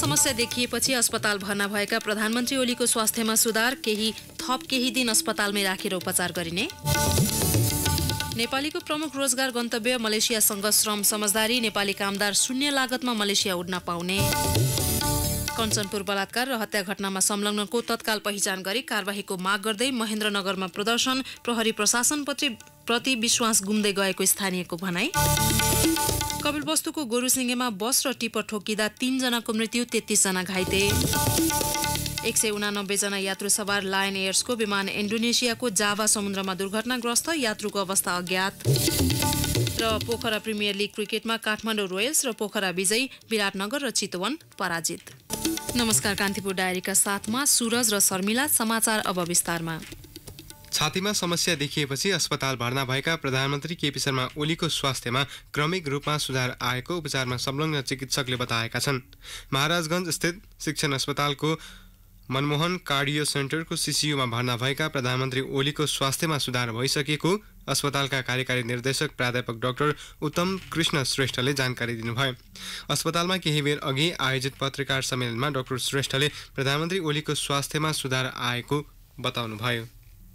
समस्या देखिएपछि अस्पताल भर्ना भएका प्रधानमन्त्री ओलीको स्वास्थ्यमा सुधार केही थप केही दिन अस्पतालमै राखेर उपचार गरिने नेपालीको प्रमुख रोजगार गन्तव्य मलेसियासँग श्रम समझदारी नेपाली कामदार शून्य लागतमा मलेसिया उड्न पाउने कञ्चनपुर बलात्कार र हत्या घटनामा संलग्नको तत्काल पहिचान गरी कार्यवाहीको माग गर्दै महेन्द्रनगरमा प्रदर्शन प्रहरी प्रशासनप्रति प्रति विश्वास गुम्दै गएको स्थानीयको भनाई कपिलवस्तुको गोरुसिङ्गेमा बस र टिपर ठोकिँदा तीनजनाको मृत्यु तेत्तिसजना घाइते एक सय उनानब्बेजना यात्रु सवार लायन एयर्सको विमान इन्डोनेसियाको जाभा समुद्रमा दुर्घटनाग्रस्त यात्रुको अवस्था अज्ञात र पोखरा प्रिमियर लिग क्रिकेटमा काठमाडौँ रोयल्स र पोखरा विजयी विराटनगर र चितवन पराजित नमस्कार कान्तिपुर डायरीका साथमा सुरज र शर्मिला समाचार अब विस्तारमा छातीमा समस्या देखिएपछि अस्पताल भर्ना भएका प्रधानमन्त्री केपी शर्मा ओलीको स्वास्थ्यमा क्रमिक रूपमा सुधार आएको उपचारमा संलग्न चिकित्सकले बताएका छन् महाराजगञ्ज स्थित शिक्षण अस्पतालको मनमोहन कार्डियो सेन्टरको सिसियुमा भर्ना भएका प्रधानमन्त्री ओलीको स्वास्थ्यमा सुधार भइसकेको अस्पतालका कार्यकारी निर्देशक प्राध्यापक डाक्टर उत्तम कृष्ण श्रेष्ठले जानकारी दिनुभयो अस्पतालमा केही बेर अघि आयोजित पत्रकार सम्मेलनमा डाक्टर श्रेष्ठले प्रधानमन्त्री ओलीको स्वास्थ्यमा सुधार आएको बताउनुभयो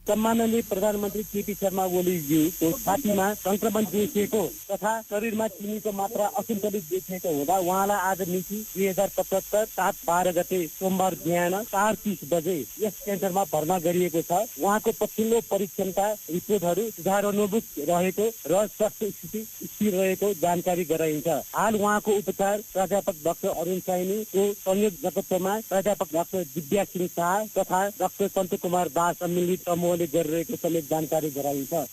सम्माननीय प्रधानमन्त्री केपी शर्मा ओलीज्यूको छातीमा संक्रमण देखिएको तथा शरीरमा चिनीको मात्रा असन्तुलित देखिएको हुँदा उहाँलाई आज मिति दुई हजार पचहत्तर सात बाह्र गते सोमबार बिहान चार तिस बजे यस सेन्टरमा भर्ना गरिएको छ उहाँको पछिल्लो परीक्षणका रिपोर्टहरू सुधारानुभूत रहेको र स्वास्थ्य स्थिति स्थिर रहेको जानकारी गराइन्छ हाल उहाँको उपचार प्राध्यापक डाक्टर अरुण साइनीको संयोग जगत्वमा प्राध्यापक डाक्टर दिव्या सिंह शाह तथा डाक्टर सन्त कुमार दास सम्मिलित समूह आफूले गरिरहेको समेत जानकारी गराइन्छ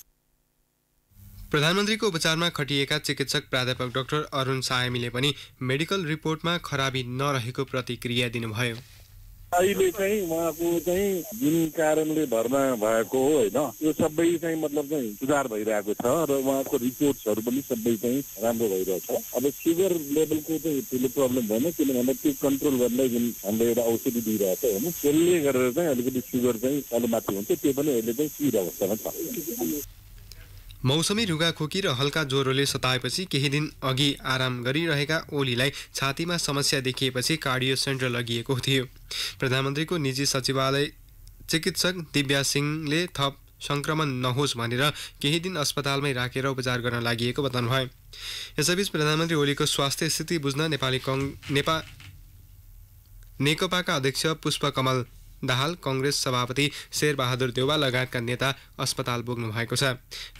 प्रधानमन्त्रीको उपचारमा खटिएका चिकित्सक प्राध्यापक डाक्टर अरुण सायमीले पनि मेडिकल रिपोर्टमा खराबी नरहेको प्रतिक्रिया दिनुभयो अहिले चाहिँ उहाँको चाहिँ जुन कारणले भर्ना भएको हो होइन यो सबै चाहिँ मतलब चाहिँ सुधार भइरहेको छ र उहाँको रिपोर्ट्सहरू पनि सबै चाहिँ राम्रो भइरहेको छ अब सुगर लेभलको चाहिँ ठुलो प्रब्लम भएन किनभने त्यो कन्ट्रोल गर्नलाई जुन हामीले एउटा औषधि दिइरहेको छ होइन त्यसले गरेर चाहिँ अलिकति सुगर चाहिँ अलिक माथि हुन्छ त्यो पनि अहिले चाहिँ स्थिर अवस्थामा छ मौसमी रुगाखोकी र हल्का ज्वरोले सताएपछि केही दिन अघि आराम गरिरहेका ओलीलाई छातीमा समस्या देखिएपछि कार्डियो सेन्टर लगिएको थियो प्रधानमन्त्रीको निजी सचिवालय चिकित्सक दिव्या सिंहले थप सङ्क्रमण नहोस् भनेर केही दिन अस्पतालमै राखेर उपचार गर्न लागि बताउनु बताउनुभयो यसैबीच प्रधानमन्त्री ओलीको स्वास्थ्य स्थिति बुझ्न नेपाली कङ नेपा नेकपाका अध्यक्ष पुष्पकमल दाहाल कङ्ग्रेस सभापति शेरबहादुर देउवा लगायतका नेता अस्पताल पुग्नु भएको छ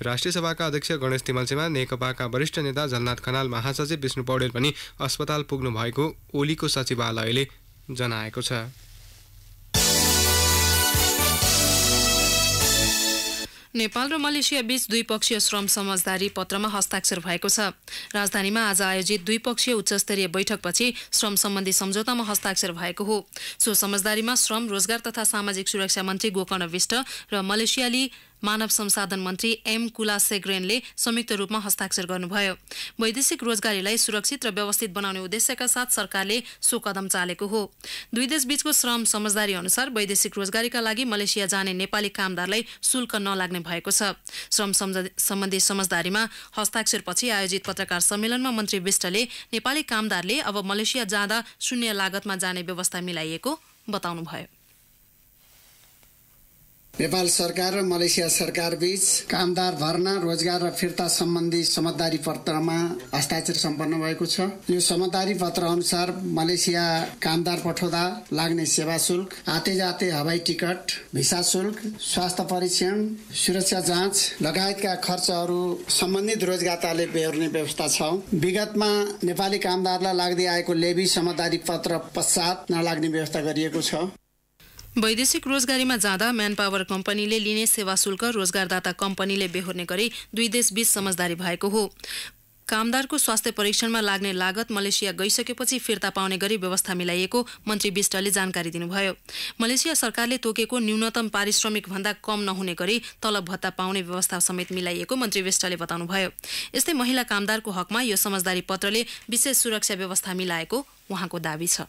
राष्ट्रिय सभाका अध्यक्ष गणेश तिमलसेमा नेकपाका वरिष्ठ नेता झलनाथ खनाल महासचिव विष्णु पौडेल पनि अस्पताल पुग्नु भएको ओलीको सचिवालयले जनाएको छ नेपाल र मलेसिया बीच द्विपक्षीय श्रम समझदारी पत्रमा हस्ताक्षर भएको छ राजधानीमा आज आयोजित द्विपक्षीय उच्चस्तरीय बैठकपछि श्रम सम्बन्धी सम्झौतामा हस्ताक्षर भएको हो सो समझदारीमा श्रम रोजगार तथा सामाजिक सुरक्षा मन्त्री गोकर्ण विष्ट र मलेसियाली मानव संसाधन मन्त्री एम कुला सेग्रेनले संयुक्त रूपमा हस्ताक्षर गर्नुभयो वैदेशिक रोजगारीलाई सुरक्षित र व्यवस्थित बनाउने उद्देश्यका साथ सरकारले सो कदम चालेको हो दुई देशबीचको श्रम समझदारी अनुसार वैदेशिक रोजगारीका लागि मलेसिया जाने नेपाली कामदारलाई शुल्क नलाग्ने भएको छ श्रम सम्बन्धी समझदारीमा हस्ताक्षरपछि आयोजित पत्रकार सम्मेलनमा मन्त्री विष्टले नेपाली कामदारले अब मलेसिया जाँदा शून्य लागतमा जाने व्यवस्था मिलाइएको बताउनुभयो नेपाल सरकार र मलेसिया सरकार बीच कामदार भर्ना रोजगार र फिर्ता सम्बन्धी समझदारी पत्रमा हस्ताक्षर सम्पन्न भएको छ यो समझदारी पत्र अनुसार मलेसिया कामदार पठाउँदा लाग्ने सेवा शुल्क आते जाते हवाई टिकट भिसा शुल्क स्वास्थ्य परीक्षण सुरक्षा जाँच लगायतका खर्चहरू सम्बन्धित रोजगाताले बेहोर्ने व्यवस्था छ विगतमा नेपाली कामदारलाई लाग्दै आएको लेबी समझदारी पत्र पश्चात नलाग्ने व्यवस्था गरिएको छ वैदेशिक रोजगारीमा जाँदा म्यान पावर कम्पनीले लिने सेवा शुल्क रोजगारदाता कम्पनीले बेहोर्ने गरी दुई देश बीच समझदारी भएको हो कामदारको स्वास्थ्य परीक्षणमा लाग्ने लागत मलेसिया गइसकेपछि फिर्ता पाउने गरी व्यवस्था मिलाइएको मन्त्री विष्टले जानकारी दिनुभयो मलेसिया सरकारले तोकेको न्यूनतम पारिश्रमिक भन्दा कम नहुने गरी तलब भत्ता पाउने व्यवस्था समेत मिलाइएको मन्त्री विष्टले बताउनुभयो यस्तै महिला कामदारको हकमा यो समझदारी पत्रले विशेष सुरक्षा व्यवस्था मिलाएको उहाँको दावी छ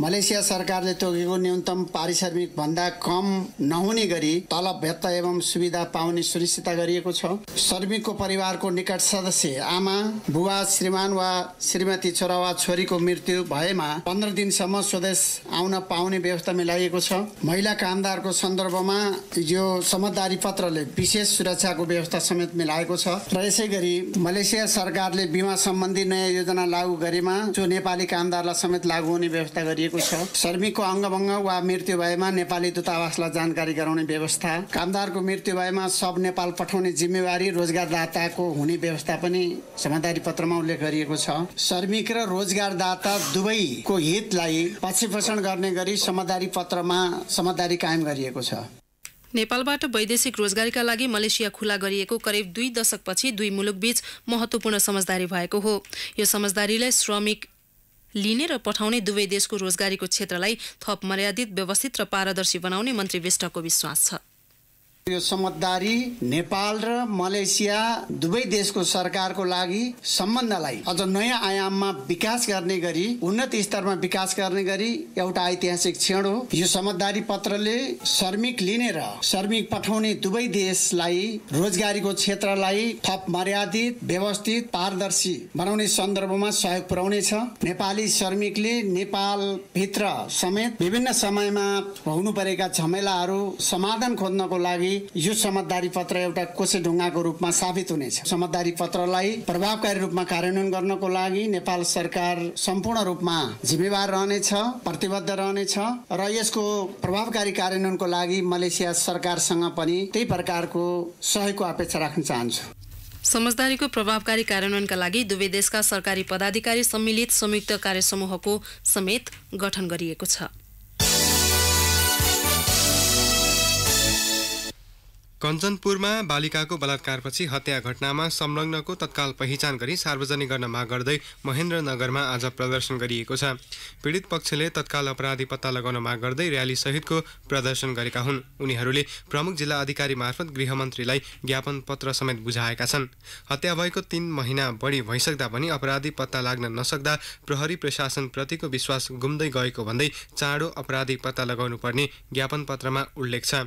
मलेसिया सरकारले तोकेको न्यूनतम पारिश्रमिक भन्दा कम नहुने गरी तलब भत्ता एवं सुविधा पाउने सुनिश्चित गरिएको छ श्रमिकको परिवारको निकट सदस्य आमा बुवा श्रीमान वा श्रीमती छोरा वा छोरीको मृत्यु भएमा पन्ध्र दिनसम्म स्वदेश आउन पाउने व्यवस्था मिलाइएको छ महिला कामदारको सन्दर्भमा यो समझदारी पत्रले विशेष सुरक्षाको व्यवस्था समेत मिलाएको छ र यसै गरी मलेसिया सरकारले बिमा सम्बन्धी नयाँ योजना लागू गरेमा जो नेपाली कामदारलाई समेत लागू हुने व्यवस्था गरियो गरिएको छ श्रमिकको अङ्गभङ्ग वा मृत्यु भएमा नेपाली दूतावासलाई जानकारी गराउने व्यवस्था कामदारको मृत्यु भएमा सब नेपाल पठाउने जिम्मेवारी रोजगारदाताको हुने व्यवस्था पनि समझदारी पत्रमा उल्लेख गरिएको छ श्रमिक र रोजगारदाता दुवैको हितलाई पोषण गर्ने गरी समझदारी पत्रमा समझदारी कायम गरिएको छ नेपालबाट वैदेशिक रोजगारीका लागि मलेसिया खुला गरिएको करिब दुई दशकपछि दुई मुलुकबीच महत्त्वपूर्ण समझदारी भएको हो यो समझदारीलाई श्रमिक लिने र पठाउने दुवै देशको रोजगारीको क्षेत्रलाई थप मर्यादित व्यवस्थित र पारदर्शी बनाउने मन्त्री विष्टको विश्वास छ यो समझदारी नेपाल र मलेसिया दुवै देशको सरकारको लागि सम्बन्धलाई अझ नयाँ आयाममा विकास गर्ने गरी उन्नत स्तरमा विकास गर्ने गरी एउटा ऐतिहासिक क्षण हो यो समझदारी पत्रले श्रमिक लिने र श्रमिक पठाउने दुवै देशलाई रोजगारीको क्षेत्रलाई थप मर्यादित व्यवस्थित पारदर्शी बनाउने सन्दर्भमा सहयोग पुर्याउनेछ नेपाली श्रमिकले नेपाल भित्र समेत विभिन्न समयमा हुनु परेका झमेलाहरू समाधान खोज्नको लागि यो समझदारी पत्र एउटा कोसे ढुङ्गाको रूपमा साबित हुनेछ समझदारी पत्रलाई प्रभावकारी रूपमा कार्यान्वयन गर्नको लागि नेपाल सरकार सम्पूर्ण रूपमा जिम्मेवार रहनेछ प्रतिबद्ध रहनेछ र यसको प्रभावकारी कार्यान्वयनको लागि मलेसिया सरकारसँग पनि त्यही प्रकारको सहयोगको अपेक्षा राख्न चाहन्छु समझदारीको प्रभावकारी कार्यान्वयनका लागि दुवै देशका सरकारी पदाधिकारी सम्मिलित संयुक्त कार्यसमूहको समेत गठन गरिएको छ कञ्चनपुरमा बालिकाको बलात्कारपछि हत्या घटनामा संलग्नको तत्काल पहिचान गरी सार्वजनिक गर्न माग गर्दै महेन्द्रनगरमा आज प्रदर्शन गरिएको छ पीडित पक्षले तत्काल अपराधी पत्ता लगाउन माग गर्दै सहितको प्रदर्शन गरेका हुन् उनीहरूले प्रमुख जिल्ला अधिकारी मार्फत गृहमन्त्रीलाई ज्ञापन पत्र समेत बुझाएका छन् हत्या भएको तीन महिना बढी भइसक्दा पनि अपराधी पत्ता लाग्न नसक्दा प्रहरी प्रशासनप्रतिको विश्वास गुम्दै गएको भन्दै चाँडो अपराधी पत्ता लगाउनु पर्ने ज्ञापन पत्रमा उल्लेख छ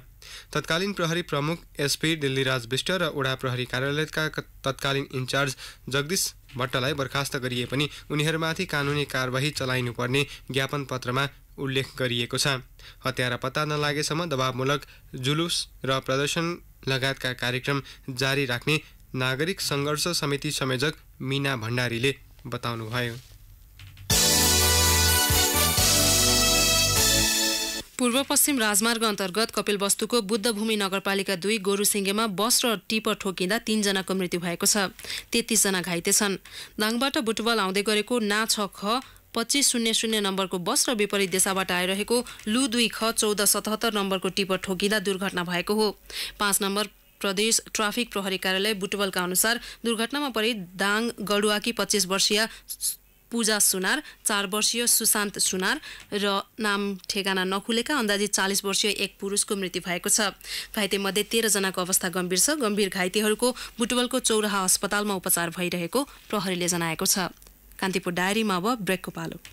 तत्कालीन प्रहरी प्रमुख एसपी दिल्लीराज विष्ट र ओडा प्रहरी कार्यालयका तत्कालीन इन्चार्ज जगदीश भट्टलाई बर्खास्त गरिए पनि उनीहरूमाथि कानुनी कारवाही चलाइनुपर्ने ज्ञापन पत्रमा उल्लेख गरिएको छ हत्यारा पत्ता नलागेसम्म दबावमूलक जुलुस र प्रदर्शन लगायतका कार्यक्रम जारी राख्ने नागरिक सङ्घर्ष समिति संयोजक मिना भण्डारीले बताउनुभयो पूर्व पश्चिम राजमार्ग अन्तर्गत कपिलवस्तुको बुद्धभूमि नगरपालिका दुई गोरुसिङ्गेमा बस र टिपर ठोकिँदा तीनजनाको मृत्यु भएको छ तेत्तिसजना घाइते छन् दाङबाट बुटवल आउँदै गरेको ना छ ख पच्चिस शून्य शून्य नम्बरको बस र विपरीत दिशाबाट आइरहेको लु दुई ख चौध सतहत्तर नम्बरको टिपर ठोकिँदा दुर्घटना भएको हो पाँच नम्बर प्रदेश ट्राफिक प्रहरी कार्यालय बुटवलका अनुसार दुर्घटनामा परि दाङ गडुवाकी पच्चिस वर्षीय पूजा सुनार चार वर्षीय सुशान्त सुनार र नाम ठेगाना नखुलेका अन्दाजी चालिस वर्षीय एक पुरुषको मृत्यु भएको छ घाइतेमध्ये तेह्रजनाको अवस्था गम्भीर छ गम्भीर घाइतेहरूको बुटवलको चौराहा अस्पतालमा उपचार भइरहेको प्रहरीले जनाएको छ कान्तिपुर डायरीमा अब ब्रेकको पालो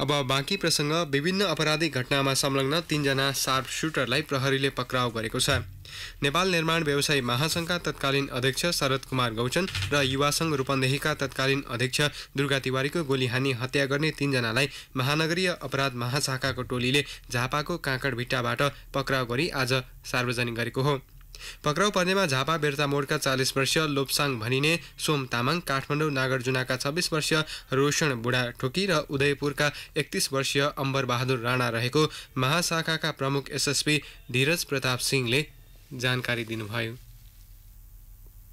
अब बाँकी प्रसङ्ग विभिन्न अपराधिक घटनामा संलग्न तीनजना सार्प सुटरलाई प्रहरीले पक्राउ गरेको छ नेपाल निर्माण व्यवसायी महासङ्घका तत्कालीन अध्यक्ष शरद कुमार गौचन र युवा युवासङ्घ रूपन्देहीका तत्कालीन अध्यक्ष दुर्गा तिवारीको गोलीहानी हत्या गर्ने तीनजनालाई महानगरीय अपराध महाशाखाको टोलीले झापाको काँकडभिट्टाबाट पक्राउ गरी आज सार्वजनिक गरेको हो पक्राउ पर्नेमा झापा बेर्ता मोडका चालिस वर्षीय लोपसाङ भनिने सोम तामाङ काठमाडौँ नागार्जुनाका छब्बिस वर्षीय रोशन ठोकी र उदयपुरका एकतिस वर्षीय अम्बरबहादुर राणा रहेको महाशाखाका प्रमुख एसएसपी धीरज प्रताप सिंहले जानकारी दिनुभयो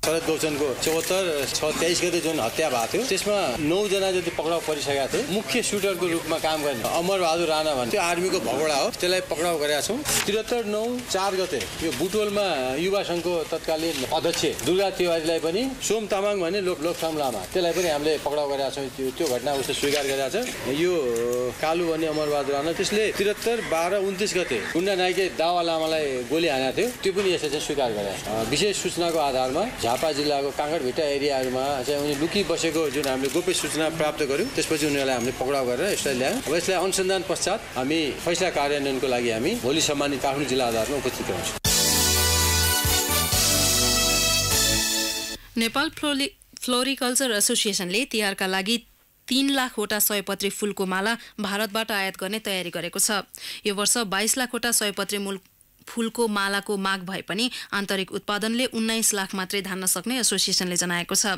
शरद गौचनको चौहत्तर छ तेइस गते जुन हत्या भएको थियो त्यसमा नौजना जति पक्राउ परिसकेका थिए मुख्य सुटरको रूपमा काम गर्ने अमर बहादुर राणा भन्ने त्यो आर्मीको भगोडा हो त्यसलाई पक्राउ गरेका छौँ त्रिहत्तर नौ चार गते यो बुटोलमा युवा सङ्घको तत्कालीन अध्यक्ष दुर्गा तिवारीलाई पनि सोम तामाङ भने लोक लोकसाम लामा त्यसलाई पनि हामीले पक्राउ गरेका छौँ त्यो त्यो घटना उसले स्वीकार गरेका छ यो कालु भन्ने अमर बहादुर राणा त्यसले त्रिहत्तर बाह्र उन्तिस गते गुन्डा नायके दावा लामालाई गोली हानेको थियो त्यो पनि यसले चाहिँ स्वीकार गरे विशेष सूचनाको आधारमा झापा जिल्लाको काँकडभिट्टा एरियाहरूमा चाहिँ उनी लुकी बसेको जुन हामीले गोप्य सूचना प्राप्त गर्यौँ त्यसपछि उनीहरूलाई हामीले पक्राउ गरेर यसलाई ल्यायौँ अब यसलाई अनुसन्धान पश्चात हामी फैसला कार्यान्वयनको लागि हामी भोलि सम्मानित काठमाडौँ जिल्ला आधारमा उपस्थित गराउँछौँ नेपाल फ्लोरिकल्चर एसोसिएसनले तिहारका लागि तीन लाखवटा सयपत्री फूलको माला भारतबाट आयात गर्ने तयारी गरेको छ यो वर्ष बाइस लाखवटा सयपत्री मूल फूलको मालाको माग भए पनि आन्तरिक उत्पादनले उन्नाइस लाख मात्रै धान्न सक्ने एसोसिएसनले जनाएको छ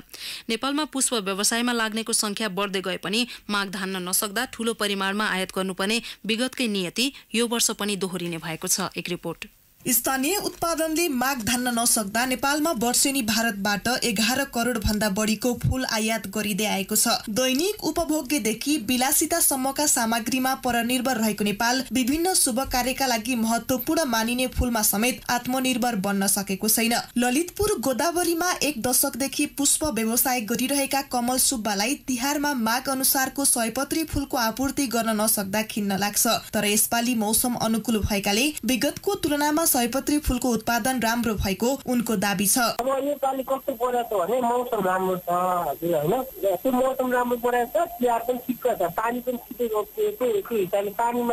नेपालमा पुष्प व्यवसायमा लाग्नेको संख्या बढ्दै गए पनि माग धान्न नसक्दा ठूलो परिमाणमा आयात गर्नुपर्ने विगतकै नियति यो वर्ष पनि दोहोरिने भएको छ एक रिपोर्ट स्थानीय उत्पादनले माग धान्न नसक्दा नेपालमा वर्षेनी भारतबाट एघार करोड भन्दा बढीको फूल आयात गरिँदै आएको छ दैनिक उपभोग्यदेखि विलासितासम्मका सामग्रीमा परनिर्भर रहेको नेपाल विभिन्न शुभ कार्यका लागि महत्वपूर्ण मानिने फूलमा समेत आत्मनिर्भर बन्न सकेको छैन ललितपुर गोदावरीमा एक दशकदेखि पुष्प व्यवसाय गरिरहेका कमल सुब्बालाई तिहारमा माग अनुसारको सयपत्री फूलको आपूर्ति गर्न नसक्दा खिन्न लाग्छ तर यसपालि मौसम अनुकूल भएकाले विगतको तुलनामा सयपत्री फुलको उत्पादन राम्रो भएको उनको दावी छ अब कस्तो राम्रो छ हजुर होइन त्यो पानी पनि अहिले पनि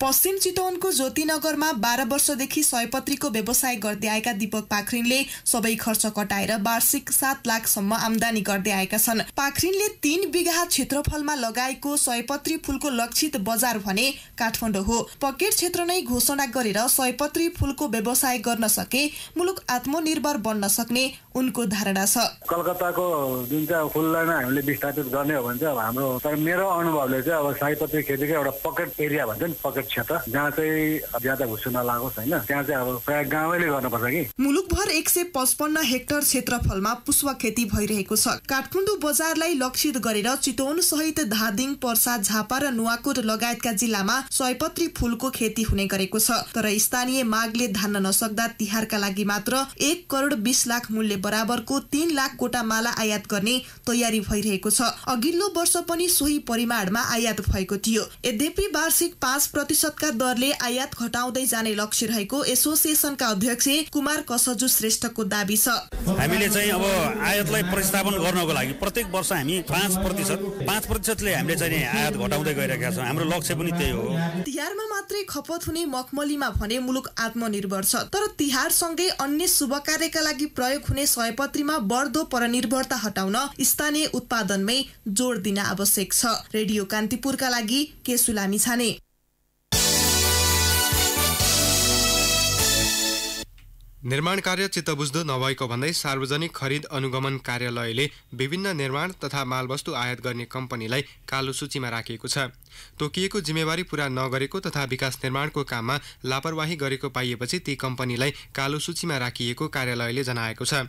पश्चिम चितवनको ज्योतिनगरमा बाह्र वर्षदेखि सयपत्रीको व्यवसाय गर्दै आएका दिपक पाखरिनले सबै खर्च घटाएर वार्षिक सात लाखसम्म आमदानी गर्दै आएका छन् पाखरिनले तीन बिघा क्षेत्रफलमा लगाएको सयपत्री फूलको लक्षित बजार भने काठमाडौँ हो पकेट क्षेत्र नै घोषणा गरेर सयपत्री फूलको व्यवसाय गर्न सके मुलुक आत्मनिर्भर बन्न सक्ने उनको धारणा छ कलकत्ताको जुन चाहिँ फुललाईमा हामीले विस्थापित गर्ने हो भने चाहिँ अब हाम्रो तर मेरो अनुभवले चाहिँ अब सयपत्री खेतीकै एउटा पकेट एरिया भन्छ नि पकेट क्षेत्र जहाँ चाहिँ ज्यादा घुसु नलागोस् होइन त्यहाँ चाहिँ अब प्रायः गाउँले गर्नुपर्छ कि मुलुकभर एक सय पचपन्न हेक्टर क्षेत्रफलमा पुष्प खेती भइरहेको छ काठमाडौँ बजारलाई लक्षित गरेर चितवन सहित धादिङ पर्सा झापा र नुवाकोट लगायतका जिल्लामा सयपत्री फूलको खेती हुने गरेको छ तर स्थानीय मागले धान्न नसक्दा तिहारका लागि मात्र एक करोड बिस लाख मूल्य बराबरको तीन लाख कोटा माला आयात गर्ने तयारी भइरहेको छ अघिल्लो वर्ष पनि सोही परिमाणमा आयात भएको थियो यद्यपि वार्षिक पाँच प्रतिशतका दरले आयात घटाउँदै जाने लक्ष्य रहेको एसोसिएसनका अध्यक्ष कुमार कसजु श्रेष्ठको दावी छ हामीले चाहिँ अब आयातलाई प्रतिस्थापन गर्नको लागि प्रत्येक वर्ष हामी पाँच प्रतिशत पाँच प्रतिशतले हामीले चाहिँ आयात घटाउँदै गइरहेका छौँ हाम्रो लक्ष्य पनि त्यही हो तिहारमा मात्रै खपत हुने मखमलीमा भने मुलुक आत्मनिर्भर छ तर तिहारसँगै अन्य शुभ कार्यका लागि प्रयोग हुने सयपत्रीमा बढ्दो परनिर्भरता हटाउन स्थानीय उत्पादनमै जोड दिन आवश्यक छ रेडियो कान्तिपुरका लागि केसुलामी छाने निर्माण कार्य चित्तबुझ्दो नभएको भन्दै सार्वजनिक खरिद अनुगमन कार्यालयले विभिन्न निर्माण तथा मालवस्तु आयात गर्ने कम्पनीलाई कालो सूचीमा राखिएको छ तोकिएको जिम्मेवारी पूरा नगरेको तथा विकास निर्माणको काममा लापरवाही गरेको पाइएपछि ती कम्पनीलाई कालो सूचीमा राखिएको कार्यालयले जनाएको छ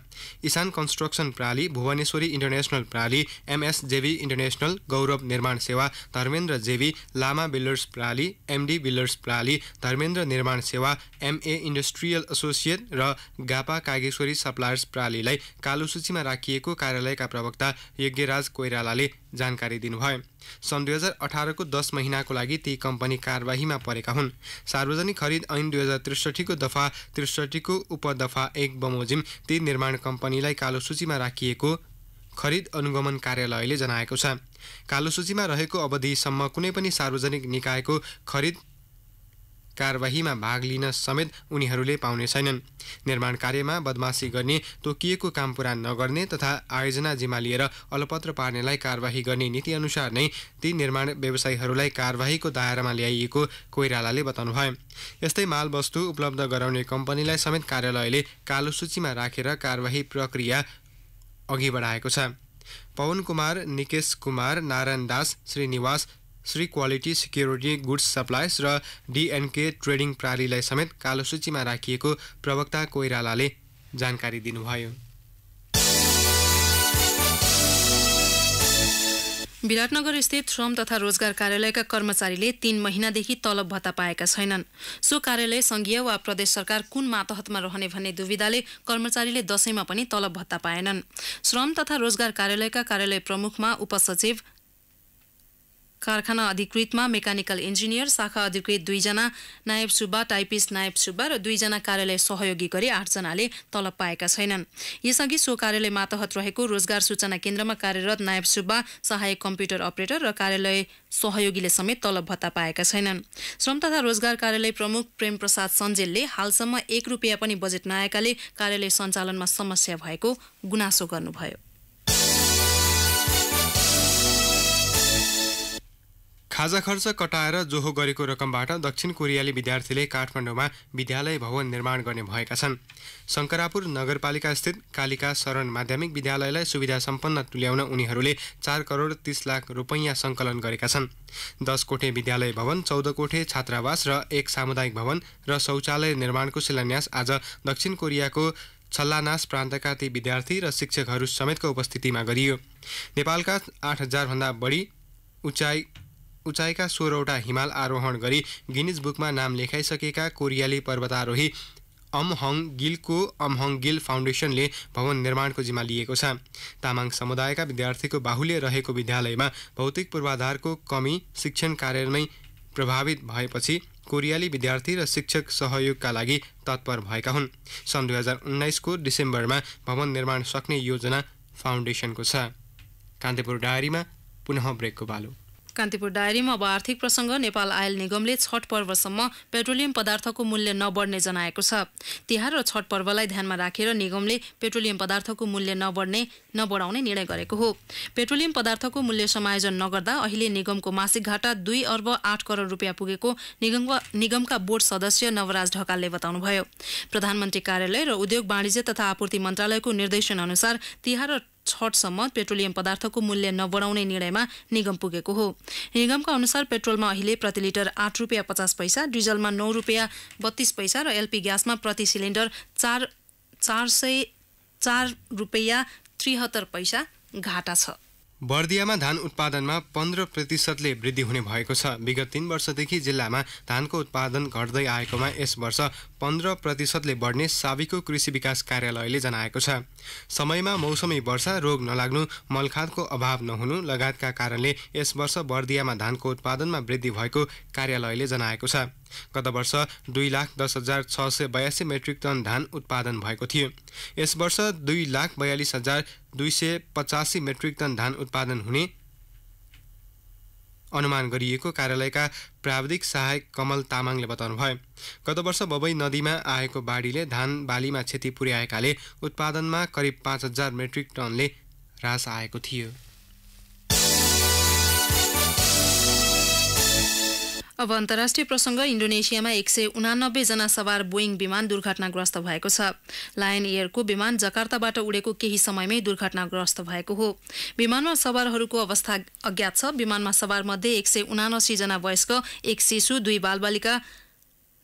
इसान कन्स्ट्रक्सन प्राली भुवनेश्वरी इन्टरनेसनल प्राली MSJV international Gaurav Nirman Sewa Dharmendra JV Lama builders प्राली एमडी बिल्डर्स प्राली Dharmendra Nirman Sewa MA industrial associate र गापा कागेश्वरी सप्लायर्स प्रालीलाई कालो सूचीमा राखिएको कार्यालयका प्रवक्ता यज्ञराज कोइरालाले जानकारी दिनुभयो सन् दुई हजार अठारको दस महिनाको लागि ती कम्पनी कारवाहीमा परेका हुन् सार्वजनिक खरिद ऐन दुई हजार त्रिसठीको दफा त्रिसठीको उपदफा एक बमोजिम ती निर्माण कम्पनीलाई कालो सूचीमा राखिएको खरिद अनुगमन कार्यालयले जनाएको छ कालो सूचीमा रहेको अवधिसम्म कुनै पनि सार्वजनिक निकायको खरिद कारवाहीमा भाग लिन समेत उनीहरूले पाउने छैनन् निर्माण कार्यमा बदमासी गर्ने तोकिएको काम पुरा नगर्ने तथा आयोजना जिम्मा लिएर अलपत्र पार्नेलाई कारवाही गर्ने नीतिअनुसार नै ती निर्माण व्यवसायीहरूलाई कारवाहीको दायरामा ल्याइएको कोइरालाले बताउनुभयो यस्तै मालवस्तु उपलब्ध गराउने कम्पनीलाई समेत कार्यालयले कालो सूचीमा राखेर कारवाही प्रक्रिया अघि बढाएको छ Pawan Kumar Nikesh Kumar Narayan Das Shrinivas Shri quality security goods supplies र डिएनके ट्रेडिङ प्रालीलाई समेत कालो सूचीमा राखिएको प्रवक्ता कोइरालाले जानकारी दिनुभयो विराटनगर स्थित श्रम तथा रोजगार कार्यालयका कर्मचारीले तीन महिनादेखि तलब भत्ता पाएका छैनन् सो कार्यालय संघीय वा प्रदेश सरकार कुन मातहतमा रहने भन्ने दुविधाले कर्मचारीले दशैंमा पनि तलब भत्ता पाएनन् श्रम तथा रोजगार कार्यालयका कार्यालय प्रमुखमा उपसचिव कारखाना अधिकृतमा मेकानिकल इन्जिनियर शाखा अधिकृत दुईजना नायब सुब्बा टाइपिस नायब सुब्बा र दुईजना कार्यालय सहयोगी गरी आठजनाले तलब पाएका छैनन् यसअघि सो कार्यालय मातहत रहेको रोजगार सूचना केन्द्रमा कार्यरत नायब सुब्बा सहायक कम्प्युटर अपरेटर र कार्यालय सहयोगीले समेत तलब भत्ता पाएका छैनन् श्रम तथा रोजगार कार्यालय प्रमुख प्रेम प्रसाद सञ्जेलले हालसम्म एक रुपियाँ पनि बजेट नआएकाले कार्यालय सञ्चालनमा समस्या भएको गुनासो गर्नुभयो खाजा खर्च कटाएर जोहो गरेको रकमबाट दक्षिण कोरियाली विद्यार्थीले काठमाडौँमा विद्यालय भवन निर्माण गर्ने भएका छन् शङ्करापुर नगरपालिकास्थित कालिका शरण माध्यमिक विद्यालयलाई सुविधा सम्पन्न तुल्याउन उनीहरूले चार करोड तिस लाख रुपैयाँ सङ्कलन गरेका छन् दस कोठे विद्यालय भवन चौध कोठे छात्रावास र एक सामुदायिक भवन र शौचालय निर्माणको शिलान्यास आज दक्षिण कोरियाको छल्लानास प्रान्तका ती विद्यार्थी र शिक्षकहरू समेतको उपस्थितिमा गरियो नेपालका आठ हजारभन्दा बढी उचाइ उचाइका सोह्रवटा हिमाल आरोहण गरी गिनिज बुकमा नाम लेखाइसकेका कोरियाली पर्वतारोही अमहङ गिलको अमहङ गिल फाउन्डेसनले भवन निर्माणको जिम्मा लिएको छ तामाङ समुदायका विद्यार्थीको बाहुल्य रहेको विद्यालयमा भौतिक पूर्वाधारको कमी शिक्षण कार्यमै प्रभावित भएपछि कोरियाली विद्यार्थी र शिक्षक सहयोगका लागि तत्पर भएका हुन् सन् दुई हजार उन्नाइसको डिसेम्बरमा भवन निर्माण सक्ने योजना फाउन्डेसनको छ कान्तिपुर डायरीमा पुनः ब्रेकको बालो कान्तिपुर डायरीमा अब आर्थिक प्रसङ्ग नेपाल आयल निगमले छठ पर्वसम्म पेट्रोलियम पदार्थको मूल्य नबढ्ने जनाएको छ तिहार र छठ पर्वलाई ध्यानमा राखेर निगमले पेट्रोलियम पदार्थको मूल्य नबढ्ने नबढाउने निर्णय गरेको हो पेट्रोलियम पदार्थको मूल्य समायोजन नगर्दा अहिले निगमको मासिक घाटा दुई अर्ब आठ करोड रुपियाँ पुगेको निगम निगमका बोर्ड सदस्य नवराज ढकालले बताउनुभयो प्रधानमन्त्री कार्यालय र उद्योग वाणिज्य तथा आपूर्ति मन्त्रालयको निर्देशन अनुसार तिहार र छठसम्म पेट्रोलियम पदार्थको मूल्य नबढाउने निर्णयमा निगम पुगेको हो निगमका अनुसार पेट्रोलमा अहिले प्रति लिटर आठ रुपियाँ पचास पैसा डिजलमा नौ रुपियाँ बत्तीस पैसा र एलपी ग्यासमा प्रति सिलिन्डर चार चार सय चार रुपियाँ त्रिहत्तर पैसा घाटा छ बर्दियामा धान उत्पादनमा पन्ध्र प्रतिशतले वृद्धि हुने भएको छ विगत तीन वर्षदेखि जिल्लामा धानको उत्पादन घट्दै आएकोमा यस वर्ष पन्ध्र प्रतिशतले बढ्ने साबिको कृषि विकास कार्यालयले जनाएको छ समयमा मौसमी वर्षा रोग नलाग्नु मलखादको अभाव नहुनु लगायतका कारणले यस वर्ष बर्दियामा धानको उत्पादनमा वृद्धि भएको कार्यालयले जनाएको छ गत वर्ष दुई लाख दस हजार छ सय बयासी मेट्रिक टन धान उत्पादन भएको थियो यस वर्ष दुई लाख बयालिस हजार दुई सय पचासी मेट्रिक टन धान उत्पादन हुने अनुमान गरिएको कार्यालयका प्राविधिक सहायक कमल तामाङले बताउनुभयो गत वर्ष बबई नदीमा आएको बाढीले धान बालीमा क्षति पुर्याएकाले उत्पादनमा करिब पाँच हजार मेट्रिक टनले ह्रास आएको थियो अब अन्तर्राष्ट्रिय प्रसङ्ग इन्डोनेसियामा एक सय उनानब्बेजना सवार बोइङ विमान दुर्घटनाग्रस्त भएको छ लायन एयरको विमान जकार्ताबाट उडेको केही समयमै दुर्घटनाग्रस्त भएको हो विमानमा सवारहरूको अवस्था अज्ञात छ विमानमा सवार मध्ये एक सय उनासीजना वयस्क एक शिशु दुई बालबालिका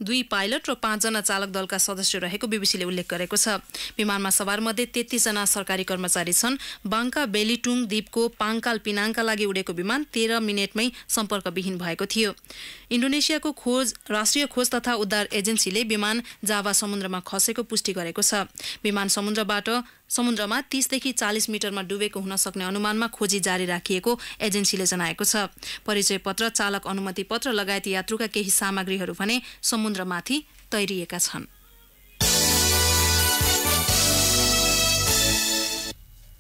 दुई पाइलट र पाँचजना चालक दलका सदस्य रहेको बिबिसीले उल्लेख गरेको छ विमानमा सवार मध्ये तेत्तिसजना सरकारी कर्मचारी छन् बाङ्का बेलिटुङ द्वीपको पाङ्काल पिनाङका लागि उडेको विमान तेह्र मिनटमै सम्पर्कविहीन भएको थियो इन्डोनेसियाको खोज राष्ट्रिय खोज तथा उद्धार एजेन्सीले विमान जाभा समुद्रमा खसेको पुष्टि गरेको छ विमान समुद्रबाट समुद्रमा तीसदेखि चालिस मिटरमा डुबेको हुन सक्ने अनुमानमा खोजी जारी राखिएको एजेन्सीले जनाएको छ परिचय पत्र चालक अनुमति पत्र लगायत यात्रुका केही सामग्रीहरू भने समुद्रमाथि तैरिएका छन्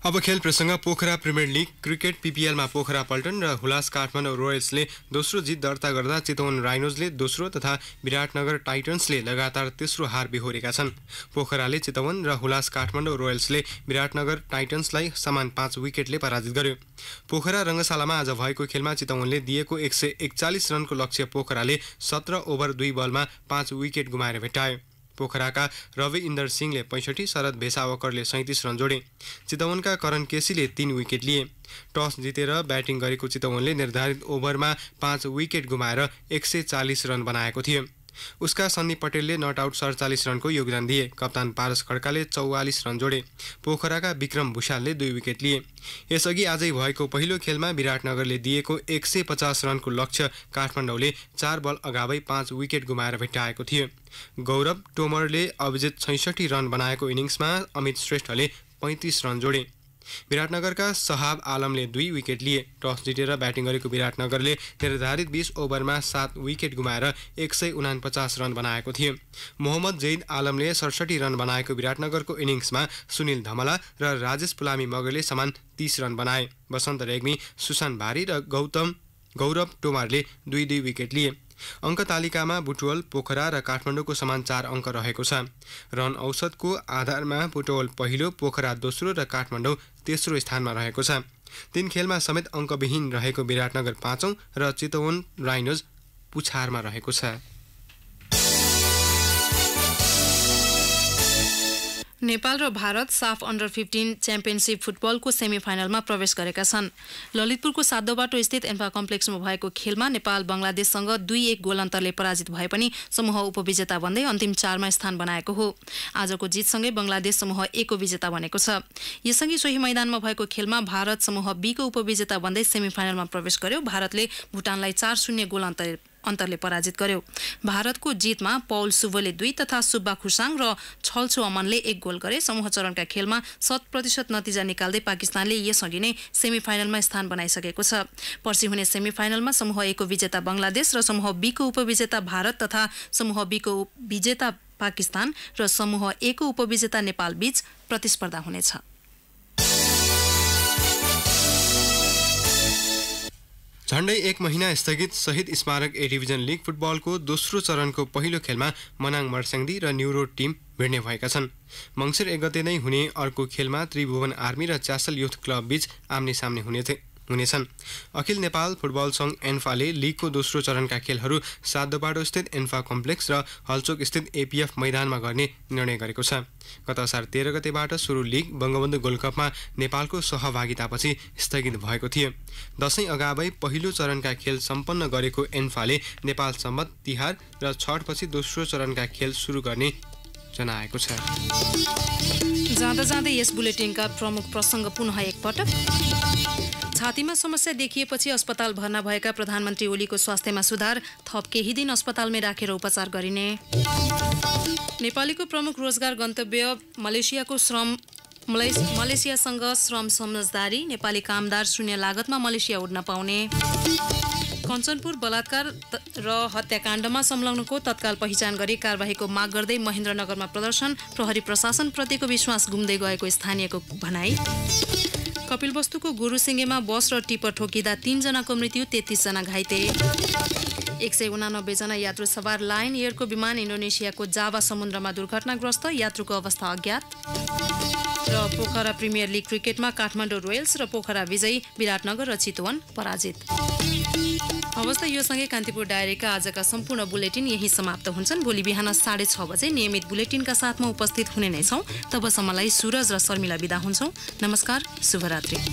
अब खेल प्रसङ्ग पोखरा प्रिमियर लिग क्रिकेट पिपिएलमा पोखरा पल्टन र हुलास काठमाडौँ रोयल्सले दोस्रो जित दर्ता गर्दा चितवन राइनोजले दोस्रो तथा विराटनगर टाइटन्सले लगातार तेस्रो हार बेहोरेका छन् पोखराले चितवन र हुलास काठमाडौँ रोयल्सले विराटनगर टाइटन्सलाई समान पाँच विकेटले पराजित गर्यो पोखरा रङ्गशालामा आज भएको खेलमा चितवनले दिएको एक सय एकचालिस रनको लक्ष्य पोखराले सत्र ओभर दुई बलमा पाँच विकेट गुमाएर भेट्टायो पोखराका रवि इन्दर सिंहले पैँसठी शरद भेसावकरले सैँतिस रन जोडे चितवनका करण केसीले तिन विकेट लिए टस जितेर ब्याटिङ गरेको चितवनले निर्धारित ओभरमा पाँच विकेट गुमाएर एक सय चालिस रन बनाएको थियो उसका सन्नी पटेलले नट आउट सडचालिस रनको योगदान दिए कप्तान पारस खड्काले चौवालिस रन जोडे पोखराका विक्रम भूषालले दुई विकेट लिए यसअघि आजै भएको पहिलो खेलमा विराटनगरले दिएको एक सय पचास रनको लक्ष्य काठमाडौँले चार बल अगावै पाँच विकेट गुमाएर भेट्टाएको थियो गौरव टोमरले अभिजित छैसठी रन बनाएको इनिङ्समा अमित श्रेष्ठले पैँतिस रन जोडे विराटनगरका सहाब आलमले दुई विकेट लिए टस जितेर ब्याटिङ गरेको विराटनगरले निर्धारित बिस ओभरमा सात विकेट गुमाएर एक सय उनापचास रन बनाएको थिए मोहम्मद जैद आलमले सडसठी रन बनाएको विराटनगरको इनिङ्समा सुनिल धमला र राजेश पुलामी मगरले समान तीस रन बनाए वसन्त रेग्मी सुशान्त भारी र गौतम गौरव टोमारले दुई दुई विकेट लिए अङ्क तालिकामा बुटवल पोखरा र काठमाडौँको समान चार अङ्क रहेको छ रन औसतको आधारमा बुटवल पहिलो पोखरा दोस्रो र काठमाडौँ तेस्रो स्थानमा रहेको छ तीन खेलमा समेत अङ्कविहीन रहेको विराटनगर पाँचौँ र चितवन राइनोज पुछारमा रहेको छ नेपाल र Bharat SAFF under fifteen championship फुटबलको सेमी फाइनलमा प्रवेश गरेका छन् ललितपुरको बाटो स्थित एन्फा कम्प्लेक्समा भएको खेलमा नेपाल बङ्गलादेशसँग दुई एक गोल अन्तरले पराजित भए पनि समूह उपविजेता भन्दै अन्तिम चारमा स्थान बनाएको हो आजको जितसँगै बङ्गलादेश समूह एको विजेता बनेको छ यसअघि सोही मैदानमा भएको खेलमा भारत समूह बीको उपविजेता भन्दै सेमी फाइनलमा प्रवेश गर्यो भारतले भुटानलाई चार शून्य गोल अन्तर अन्तरले पराजित गर्यो भारतको जितमा पौल सुब्बले दुई तथा सुब्बा खुर्साङ र छलछु अमनले एक गोल गरे समूह चरणका खेलमा शत प्रतिशत नतिजा निकाल्दै पाकिस्तानले यसअघि नै सेमिफाइनलमा स्थान बनाइसकेको छ पर्सि हुने सेमिफाइनलमा फाइनलमा समूह एको विजेता बङ्गलादेश र समूह बीको उपविजेता भारत तथा समूह बीको विजेता पाकिस्तान र समूह एको उपविजेता नेपाल बीच प्रतिस्पर्धा हुनेछ झण्डै एक महिना स्थगित शहीद स्मारक ए डिभिजन लिग फुटबलको दोस्रो चरणको पहिलो खेलमा मनाङ मर्स्याङ्दी र न्युरो टिम भिड्ने भएका छन् मङ्सिर एक गते नै हुने अर्को खेलमा त्रिभुवन आर्मी र च्यासल युथ क्लब बीच आम्ने सामने हुनेथे हुनेछन् अखिल नेपाल फुटबल सङ्घ एन्फाले लिगको दोस्रो चरणका खेलहरू सादोबाडोस्थित एन्फा कम्प्लेक्स र हलचोकस्थित एपिएफ मैदानमा गर्ने निर्णय गरेको छ गत असार तेह्र गतेबाट सुरु लिग बङ्गबन्धु गोल्ड कपमा नेपालको सहभागितापछि स्थगित भएको थियो दसैँ अगावै पहिलो चरणका खेल सम्पन्न गरेको एन्फाले नेपाल सम्मत तिहार र छठपछि दोस्रो चरणका खेल सुरु गर्ने जनाएको छ जाँदा जाँदै यस बुलेटिनका प्रमुख प्रसङ्ग पुनः एकपटक छातीमा समस्या देखिएपछि अस्पताल भर्ना भएका प्रधानमन्त्री ओलीको स्वास्थ्यमा सुधार थप केही दिन अस्पतालमै राखेर उपचार गरिने नेपालीको प्रमुख रोजगार गन्तव्य मलेसियाको श्रम मलेसियासँग श्रम समझदारी नेपाली कामदार शून्य लागतमा मलेसिया उड्न पाउने कञ्चनपुर बलात्कार र हत्याकाण्डमा संलग्नको तत्काल पहिचान गरी कारवाहीको माग गर्दै महेन्द्रनगरमा प्रदर्शन प्रहरी प्रशासनप्रतिको विश्वास गुम्दै गएको स्थानीयको भनाई कपिलवस्तुको गुरुसिङ्गेमा बस र टिपर ठोकिँदा तीनजनाको मृत्यु तेत्तिसजना घाइते एक सय उनानब्बेजना यात्रु सवार लाइन एयरको विमान इन्डोनेसियाको जावा समुद्रमा दुर्घटनाग्रस्त यात्रुको अवस्था अज्ञात र पोखरा प्रिमियर लिग क्रिकेटमा काठमाडौँ रोयल्स र पोखरा विजयी विराटनगर र चितवन पराजित हवस् त सँगै कान्तिपुर डायरीका आजका सम्पूर्ण बुलेटिन यही समाप्त हुन्छन् भोलि बिहान साढे छ बजे नियमित बुलेटिनका साथमा उपस्थित हुने नै छौँ तबसम्मलाई सुरज र शर्मिला बिदा हुन्छौँ नमस्कार शुभरात्री